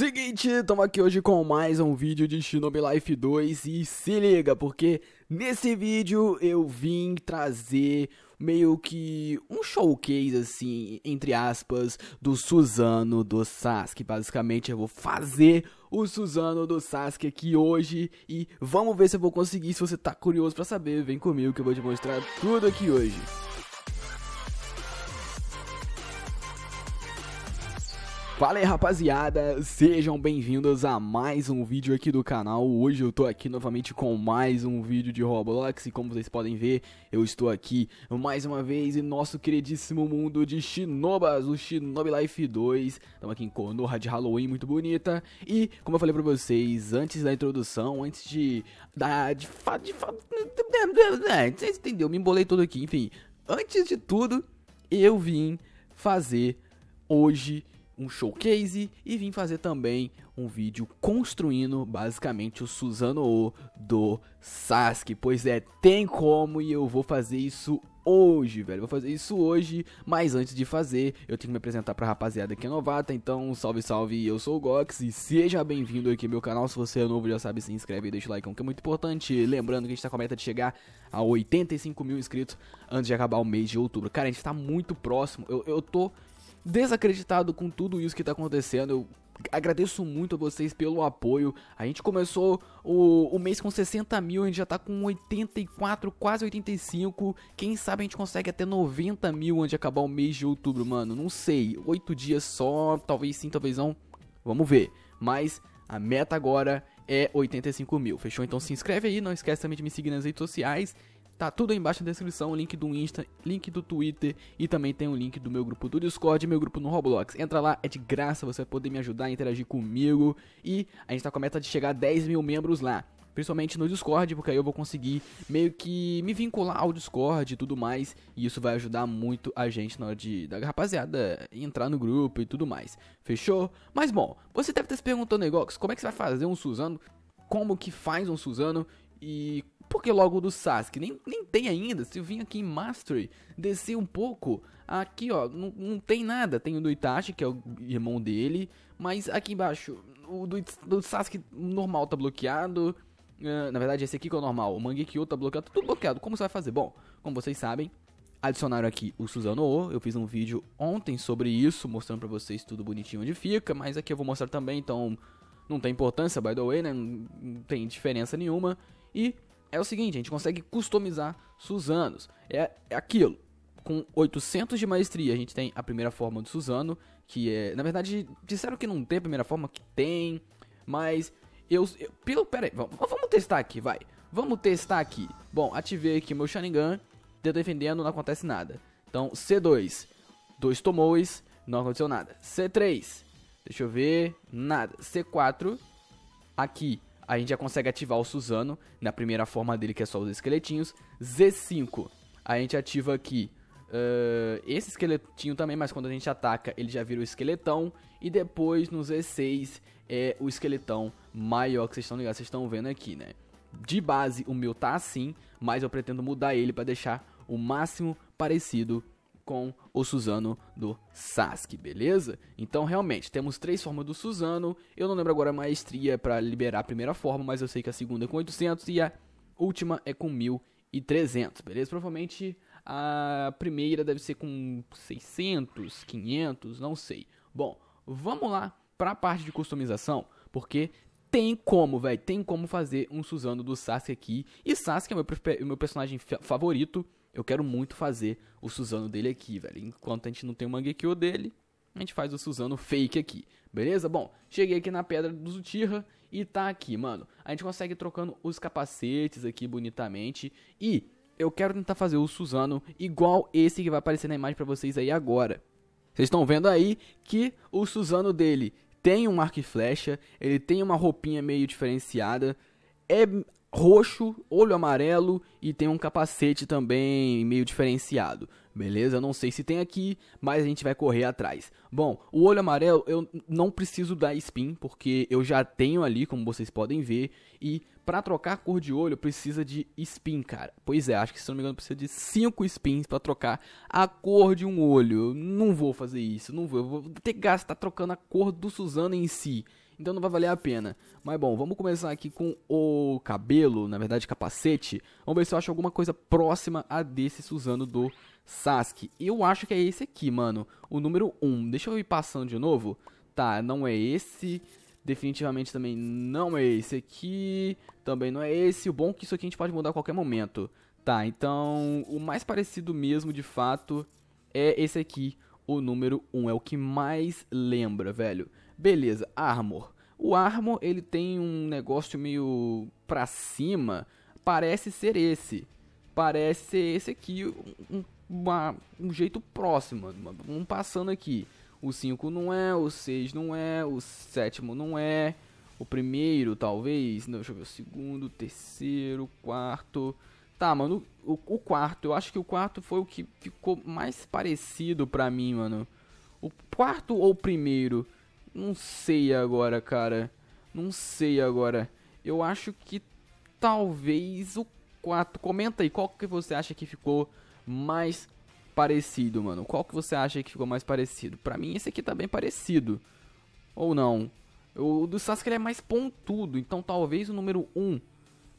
Seguinte, estamos aqui hoje com mais um vídeo de Shinobi Life 2 e se liga, porque nesse vídeo eu vim trazer meio que um showcase, assim, entre aspas, do Suzano do Sasuke. Basicamente eu vou fazer o Suzano do Sasuke aqui hoje e vamos ver se eu vou conseguir. Se você tá curioso pra saber, vem comigo que eu vou te mostrar tudo aqui hoje. Fala aí rapaziada, sejam bem-vindos a mais um vídeo aqui do canal Hoje eu tô aqui novamente com mais um vídeo de Roblox E como vocês podem ver, eu estou aqui mais uma vez em nosso queridíssimo mundo de Shinobas O Shinobi Life 2 Estamos aqui em Konoha de Halloween, muito bonita E como eu falei pra vocês, antes da introdução, antes de... Da, de, de, fato... É, vocês entendeu, me embolei todo aqui, enfim Antes de tudo, eu vim fazer hoje um showcase e vim fazer também um vídeo construindo basicamente o Suzano O do Sasuke. Pois é, tem como e eu vou fazer isso hoje, velho. Vou fazer isso hoje, mas antes de fazer, eu tenho que me apresentar pra rapaziada que é novata. Então, salve, salve, eu sou o Gox e seja bem-vindo aqui ao meu canal. Se você é novo, já sabe, se inscreve e deixa o like, que é muito importante. Lembrando que a gente tá com a meta de chegar a 85 mil inscritos antes de acabar o mês de outubro. Cara, a gente tá muito próximo. Eu, eu tô desacreditado com tudo isso que tá acontecendo. Eu agradeço muito a vocês pelo apoio. A gente começou o, o mês com 60 mil, a gente já tá com 84, quase 85. Quem sabe a gente consegue até 90 mil antes de acabar o mês de outubro, mano. Não sei, 8 dias só, talvez sim, talvez não. Vamos ver. Mas a meta agora é 85 mil, fechou? Então se inscreve aí, não esquece também de me seguir nas redes sociais Tá tudo aí embaixo na descrição, link do Insta, link do Twitter e também tem o um link do meu grupo do Discord e meu grupo no Roblox. Entra lá, é de graça, você vai poder me ajudar a interagir comigo e a gente tá com a meta de chegar a 10 mil membros lá. Principalmente no Discord, porque aí eu vou conseguir meio que me vincular ao Discord e tudo mais. E isso vai ajudar muito a gente na hora de, da rapaziada entrar no grupo e tudo mais. Fechou? Mas bom, você deve estar se perguntando, Egox, como é que você vai fazer um Suzano? Como que faz um Suzano? E porque logo do Sasuke, nem, nem tem ainda. Se eu vim aqui em Mastery, descer um pouco, aqui ó, não, não tem nada. Tem o do Itachi, que é o irmão dele, mas aqui embaixo, o do, do Sasuke normal tá bloqueado. Uh, na verdade, esse aqui que é o normal, o Mangekyo tá bloqueado, tá tudo bloqueado. Como você vai fazer? Bom, como vocês sabem, adicionaram aqui o Suzano-O. Eu fiz um vídeo ontem sobre isso, mostrando pra vocês tudo bonitinho onde fica, mas aqui eu vou mostrar também, então não tem importância, by the way, né? Não tem diferença nenhuma. E é o seguinte, a gente consegue customizar Suzanos. É, é aquilo. Com 800 de maestria, a gente tem a primeira forma do Suzano, que é... Na verdade, disseram que não tem a primeira forma, que tem, mas... Eu, eu pelo, pera aí, vamos, vamos testar aqui, vai. Vamos testar aqui. Bom, ativei aqui meu Sharingan, tô defendendo, não acontece nada. Então, C2, dois tomões, não aconteceu nada. C3, deixa eu ver, nada. C4, aqui, a gente já consegue ativar o Suzano na primeira forma dele, que é só os esqueletinhos. Z5, a gente ativa aqui uh, esse esqueletinho também, mas quando a gente ataca ele já vira o esqueletão. E depois no Z6 é o esqueletão maior que vocês estão ligados, vocês estão vendo aqui, né? De base o meu tá assim, mas eu pretendo mudar ele para deixar o máximo parecido com o Suzano do Sasuke, beleza? Então, realmente, temos três formas do Suzano. Eu não lembro agora a maestria para liberar a primeira forma, mas eu sei que a segunda é com 800 e a última é com 1300, beleza? Provavelmente a primeira deve ser com 600, 500, não sei. Bom, vamos lá para a parte de customização, porque tem como, velho, tem como fazer um Suzano do Sasuke aqui. E Sasuke é meu, meu personagem favorito eu quero muito fazer o Suzano dele aqui, velho. Enquanto a gente não tem o Mangekyo dele, a gente faz o Suzano fake aqui, beleza? Bom, cheguei aqui na pedra do Zutirra e tá aqui, mano. A gente consegue trocando os capacetes aqui bonitamente e eu quero tentar fazer o Suzano igual esse que vai aparecer na imagem pra vocês aí agora. Vocês estão vendo aí que o Suzano dele tem um arco e flecha, ele tem uma roupinha meio diferenciada, é roxo, olho amarelo e tem um capacete também meio diferenciado. Beleza? Não sei se tem aqui, mas a gente vai correr atrás. Bom, o olho amarelo eu não preciso dar spin, porque eu já tenho ali, como vocês podem ver. E para trocar cor de olho, precisa de spin, cara. Pois é, acho que se não me engano precisa de 5 spins para trocar a cor de um olho. Eu não vou fazer isso, não vou. Eu vou ter que gastar trocando a cor do Suzano em si então não vai valer a pena. Mas bom, vamos começar aqui com o cabelo, na verdade capacete. Vamos ver se eu acho alguma coisa próxima a desse Suzano do Sasuke. Eu acho que é esse aqui, mano, o número 1. Deixa eu ir passando de novo. Tá, não é esse, definitivamente também não é esse aqui, também não é esse. O bom é que isso aqui a gente pode mudar a qualquer momento. Tá, então o mais parecido mesmo, de fato, é esse aqui, o número 1. É o que mais lembra, velho. Beleza, Armor. O Armor, ele tem um negócio meio pra cima, parece ser esse. Parece ser esse aqui, um, uma, um jeito próximo, um passando aqui. O 5 não é, o 6 não é, o sétimo não é, o primeiro talvez, não, deixa eu ver, o segundo, o terceiro, o quarto... Tá, mano, o, o, quarto, eu acho que o quarto foi o que ficou mais parecido pra mim, mano. O quarto ou o primeiro... Não sei agora, cara. Não sei agora. Eu acho que talvez o 4. Comenta aí qual que você acha que ficou mais parecido, mano. Qual que você acha que ficou mais parecido? Pra mim, esse aqui tá bem parecido. Ou não? O do Sasuke é mais pontudo, então talvez o número 1.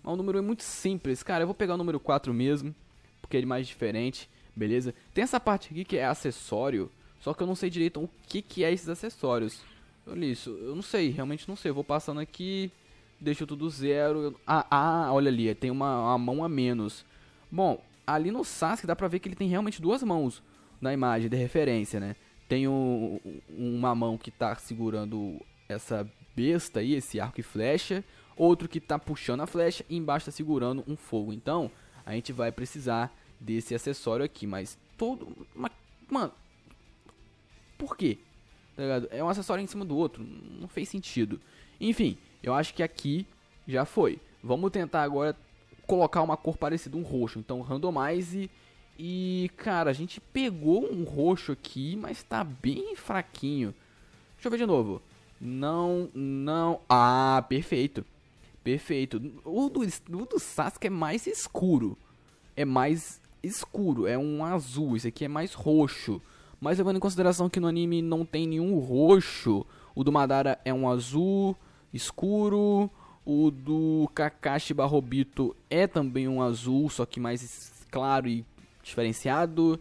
Mas o número 1 é muito simples. Cara, eu vou pegar o número 4 mesmo, porque ele é mais diferente, beleza? Tem essa parte aqui que é acessório, só que eu não sei direito o que, que é esses acessórios. Olha isso. Eu não sei, realmente não sei. Eu vou passando aqui, deixo tudo zero. Ah, ah olha ali, tem uma, uma mão a menos. Bom, ali no Sasuke dá pra ver que ele tem realmente duas mãos na imagem de referência, né? Tem uma mão que tá segurando essa besta aí, esse arco e flecha. Outro que tá puxando a flecha e embaixo tá segurando um fogo. Então, a gente vai precisar desse acessório aqui, mas todo... Mas, mano, por quê? Tá ligado? É um acessório em cima do outro. Não fez sentido. Enfim, eu acho que aqui já foi. Vamos tentar agora colocar uma cor parecida, um roxo. Então, randomize. E, cara, a gente pegou um roxo aqui, mas tá bem fraquinho. Deixa eu ver de novo. Não, não. Ah, perfeito. Perfeito. O do, o do Sasuke é mais escuro. É mais escuro. É um azul. Esse aqui é mais roxo. Mas levando em consideração que no anime não tem nenhum roxo, o do Madara é um azul escuro, o do Kakashi Barrobito é também um azul, só que mais claro e diferenciado.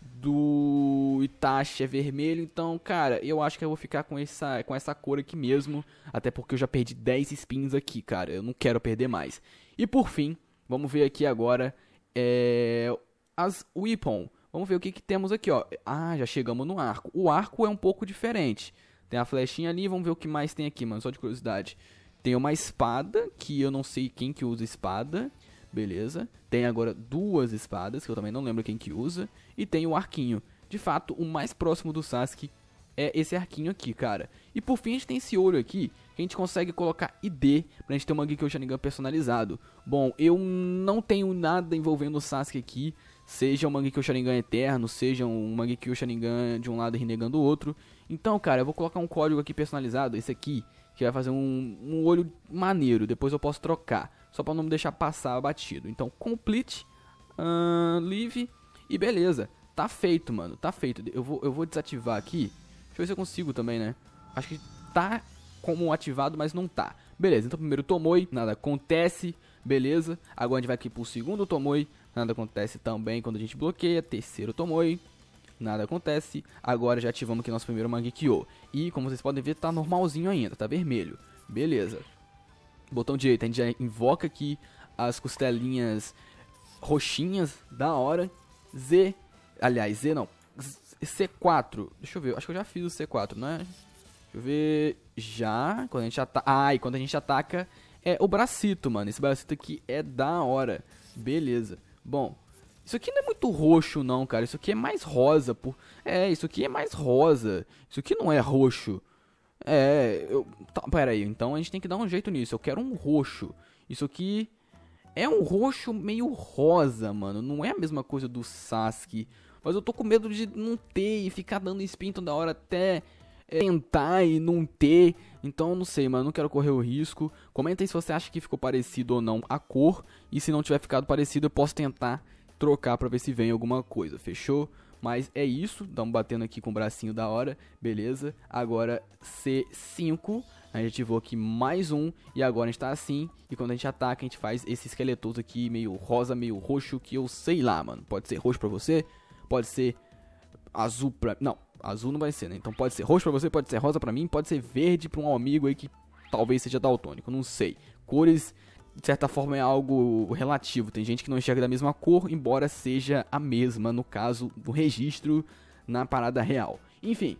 Do Itachi é vermelho, então, cara, eu acho que eu vou ficar com essa, com essa cor aqui mesmo. Até porque eu já perdi 10 spins aqui, cara. Eu não quero perder mais. E por fim, vamos ver aqui agora é, as Weapon. Vamos ver o que, que temos aqui, ó. Ah, já chegamos no arco. O arco é um pouco diferente. Tem a flechinha ali, vamos ver o que mais tem aqui, mano, só de curiosidade. Tem uma espada, que eu não sei quem que usa espada, beleza. Tem agora duas espadas, que eu também não lembro quem que usa. E tem o arquinho. De fato, o mais próximo do Sasuke é esse arquinho aqui, cara. E por fim a gente tem esse olho aqui, que a gente consegue colocar ID pra gente ter uma Geekyo Sharingan personalizado. Bom, eu não tenho nada envolvendo o Sasuke aqui, Seja um Mangekyou Sharingan é eterno, seja um Mangekyou Sharingan de um lado e é renegando o outro. Então, cara, eu vou colocar um código aqui personalizado, esse aqui, que vai fazer um, um olho maneiro. Depois eu posso trocar, só pra não me deixar passar batido. Então, complete, uh, live e beleza. Tá feito, mano, tá feito. Eu vou, eu vou desativar aqui. Deixa eu ver se eu consigo também, né? Acho que tá como ativado, mas não tá. Beleza, então primeiro Tomoi, nada acontece, beleza. Agora a gente vai aqui pro segundo Tomoi, Nada acontece também quando a gente bloqueia. Terceiro tomou Nada acontece. Agora já ativamos aqui nosso primeiro Mangekyo. E como vocês podem ver, tá normalzinho ainda, tá vermelho. Beleza. Botão direito, a gente já invoca aqui as costelinhas roxinhas, da hora. Z, aliás, Z não, C4. Deixa eu ver, acho que eu já fiz o C4, né? Deixa eu ver. Já. Quando a gente ataca. Ah, e quando a gente ataca é o bracito, mano. Esse bracito aqui é da hora. Beleza. Bom, isso aqui não é muito roxo não, cara. Isso aqui é mais rosa. Por... É, isso aqui é mais rosa. Isso aqui não é roxo. É, eu... Tá, pera aí. Então a gente tem que dar um jeito nisso. Eu quero um roxo. Isso aqui é um roxo meio rosa, mano. Não é a mesma coisa do Sasuke. Mas eu tô com medo de não ter e ficar dando spin toda hora até tentar e não ter. Então, não sei, mano, não quero correr o risco. Comenta aí se você acha que ficou parecido ou não a cor. E se não tiver ficado parecido, eu posso tentar trocar pra ver se vem alguma coisa, fechou? Mas é isso, estamos batendo aqui com o bracinho da hora, beleza? Agora C5, a gente ativou aqui mais um, e agora a gente tá assim, e quando a gente ataca, a gente faz esse esqueletoso aqui, meio rosa, meio roxo, que eu sei lá, mano. Pode ser roxo pra você, pode ser azul pra... Não, Azul não vai ser, né? Então pode ser roxo para você, pode ser rosa para mim, pode ser verde para um amigo aí que talvez seja daltônico, não sei. Cores, de certa forma, é algo relativo. Tem gente que não enxerga da mesma cor, embora seja a mesma, no caso do registro na parada real. Enfim,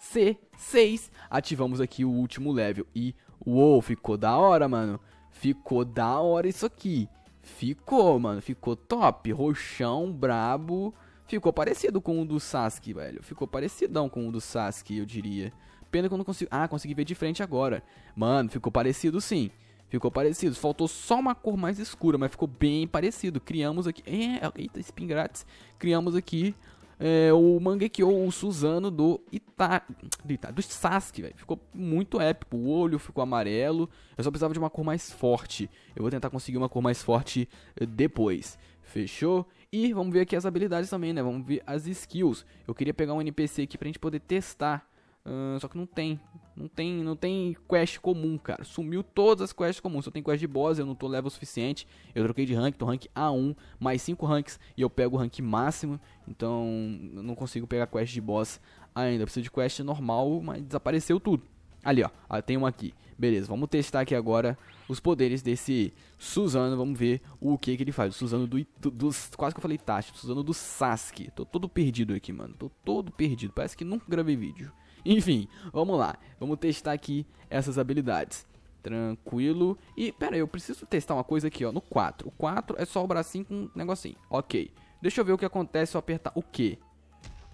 C6, ativamos aqui o último level. E, uou, ficou da hora, mano. Ficou da hora isso aqui. Ficou, mano. Ficou top. Roxão, brabo. Ficou parecido com o do Sasuke, velho. Ficou parecidão com o do Sasuke, eu diria. Pena que eu não consigo. Ah, consegui ver de frente agora. Mano, ficou parecido sim. Ficou parecido. Faltou só uma cor mais escura, mas ficou bem parecido. Criamos aqui. É, eita, spin grátis. Criamos aqui é, o Mangekyo, o Suzano do Ita... Do, Ita... do Sasuke, velho. Ficou muito épico. O olho ficou amarelo. Eu só precisava de uma cor mais forte. Eu vou tentar conseguir uma cor mais forte eh, depois. Fechou? E vamos ver aqui as habilidades também, né? Vamos ver as skills. Eu queria pegar um NPC aqui pra gente poder testar. Uh, só que não tem. Não tem não tem quest comum, cara. Sumiu todas as quests comuns. Só tem quest de boss, eu não tô level suficiente. Eu troquei de rank, tô rank A1, mais 5 ranks e eu pego o rank máximo. Então, não consigo pegar quest de boss ainda. Eu preciso de quest normal, mas desapareceu tudo. Ali, ó. Ah, tem um aqui. Beleza, vamos testar aqui agora os poderes desse Suzano. Vamos ver o que, que ele faz. O Suzano do, do, dos, Quase que eu falei Itachi. Suzano do Sasuke. Tô todo perdido aqui, mano. Tô todo perdido. Parece que nunca gravei vídeo. Enfim, vamos lá. Vamos testar aqui essas habilidades. Tranquilo. E, pera aí, eu preciso testar uma coisa aqui, ó. No 4. O 4 é só o bracinho com um negocinho. Ok. Deixa eu ver o que acontece se eu apertar o quê?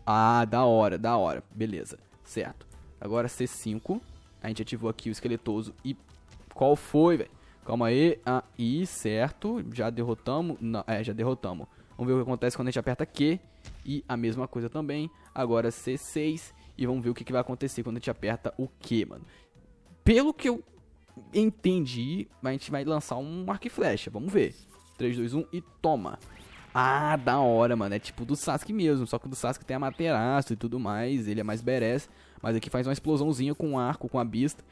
Ah, da hora, da hora. Beleza, certo. Agora C5. A gente ativou aqui o esqueletoso e qual foi, velho? Calma aí. Aí, ah, certo. Já derrotamos. Não, é, já derrotamos. Vamos ver o que acontece quando a gente aperta Q. E a mesma coisa também. Agora C6. E vamos ver o que, que vai acontecer quando a gente aperta o Q, mano. Pelo que eu entendi, a gente vai lançar um arco e flecha. Vamos ver. 3, 2, 1 e toma. Ah, da hora, mano. É tipo do Sasuke mesmo. Só que do Sasuke tem a materaço e tudo mais. Ele é mais badass. Mas aqui faz uma explosãozinha com arco, com a besta.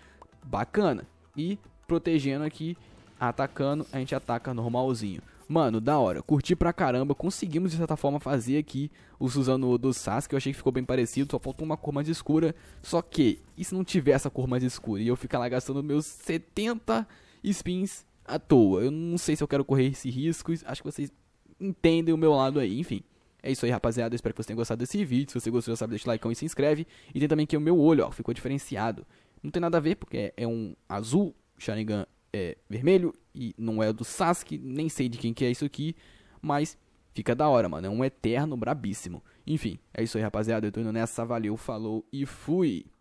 Bacana. E protegendo aqui, atacando, a gente ataca normalzinho. Mano, da hora. Curti pra caramba. Conseguimos, de certa forma, fazer aqui o Suzano do Sasuke. Eu achei que ficou bem parecido. Só faltou uma cor mais escura. Só que, e se não tiver essa cor mais escura? E eu ficar lá gastando meus 70 spins à toa? Eu não sei se eu quero correr esse risco. Acho que vocês entendem o meu lado aí, enfim. É isso aí, rapaziada. espero que vocês tenham gostado desse vídeo. Se você gostou, já sabe, deixa o like e se inscreve. E tem também aqui o meu olho, ó, ficou diferenciado. Não tem nada a ver, porque é um azul, Sharingan é vermelho e não é do Sasuke, nem sei de quem que é isso aqui, mas fica da hora, mano. É um eterno brabíssimo. Enfim, é isso aí, rapaziada. Eu tô indo nessa, valeu, falou e fui!